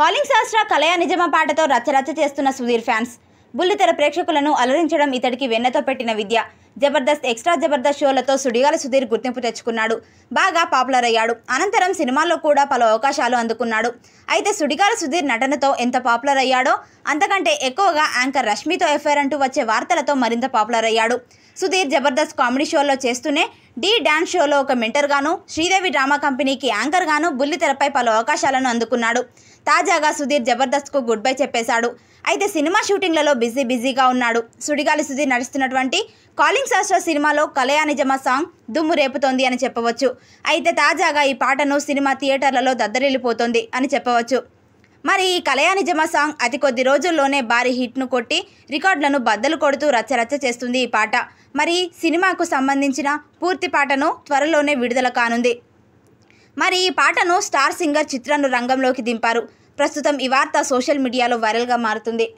calling శాస్త్ర కలయా నిజమ పాటతో రచ్చరచ్చ చేస్తున్న సుధీర్ ఫ్యాన్స్ బుల్లితెర ప్రేక్షకులను అలరించడం ఇతడికి వెన్నతో పెట్టిన విద్య జబర్దస్త్ ఎక్స్ట్రా జబర్దస్త్ షోలతో సుడిగాల సుధీర్ గుర్తింపు తెచ్చుకున్నాడు బాగా పాపులర్ అయ్యాడు అనంతరం సినిమాల్లో కూడా పలు అవకాశాలు అందుకున్నాడు అయితే సుడిగాల సుధీర్ నటనతో ఎంత పాపులర్ అయ్యాడో అంతకంటే ఎక్కువగా యాంకర్ రష్మితో ఎఫ్ఐఆర్ అంటూ వచ్చే వార్తలతో మరింత పాపులర్ అయ్యాడు సుధీర్ జబర్దస్త్ కామెడీ షోల్లో చేస్తూనే డి డాన్స్ షోలో ఒక మెంటర్గాను శ్రీదేవి డ్రామా కంపెనీకి యాంకర్గాను బుల్లితెరపై పలు అవకాశాలను అందుకున్నాడు తాజాగా సుధీర్ జబర్దస్త్కు గుడ్ బై చెప్పేశాడు అయితే సినిమా షూటింగ్లలో బిజీ బిజీగా ఉన్నాడు సుడిగాలి సుధీర్ నడుస్తున్నటువంటి కాలింగ్ శాస్త్ర సినిమాలో కలయా నిజమా సాంగ్ దుమ్ము రేపుతోంది అని చెప్పవచ్చు అయితే తాజాగా ఈ పాటను సినిమా థియేటర్లలో దద్దరిల్లిపోతోంది అని చెప్పవచ్చు మరి ఈ కలయా నిజమా సాంగ్ అతి కొద్ది రోజుల్లోనే భారీ హిట్ను కొట్టి రికార్డులను బద్దలు కొడుతూ రచ్చరచ్చ చేస్తుంది ఈ పాట మరి సినిమాకు సంబంధించిన పూర్తి పాటను త్వరలోనే విడుదల కానుంది మరి ఈ పాటను స్టార్ సింగర్ చిత్రను రంగంలోకి దింపారు ప్రస్తుతం ఈ వార్త సోషల్ మీడియాలో వైరల్గా మారుతుంది